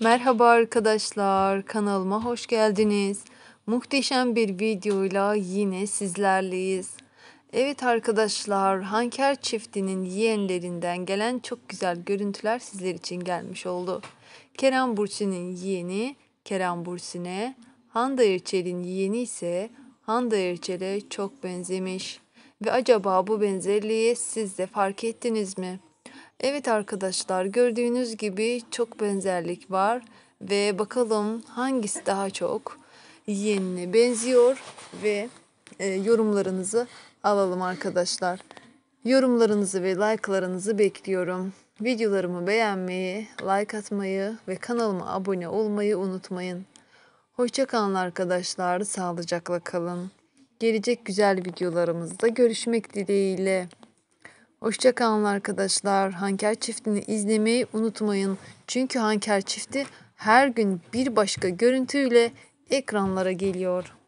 Merhaba arkadaşlar, kanalıma hoş geldiniz. Muhteşem bir videoyla yine sizlerleyiz. Evet arkadaşlar, Hanker çiftinin yeğenlerinden gelen çok güzel görüntüler sizler için gelmiş oldu. Kerem Bursi'nin yeğeni Kerem Bursi'ne, Handa Erçel'in yeğeni ise Handa Erçel'e çok benzemiş. Ve acaba bu benzerliği siz de fark ettiniz mi? Evet arkadaşlar gördüğünüz gibi çok benzerlik var ve bakalım hangisi daha çok yenine benziyor ve e, yorumlarınızı alalım arkadaşlar. Yorumlarınızı ve like'larınızı bekliyorum. Videolarımı beğenmeyi, like atmayı ve kanalıma abone olmayı unutmayın. Hoşçakalın arkadaşlar, sağlıcakla kalın. Gelecek güzel videolarımızda görüşmek dileğiyle. Hoşçakalın arkadaşlar. Hanker çiftini izlemeyi unutmayın. Çünkü Hanker çifti her gün bir başka görüntüyle ekranlara geliyor.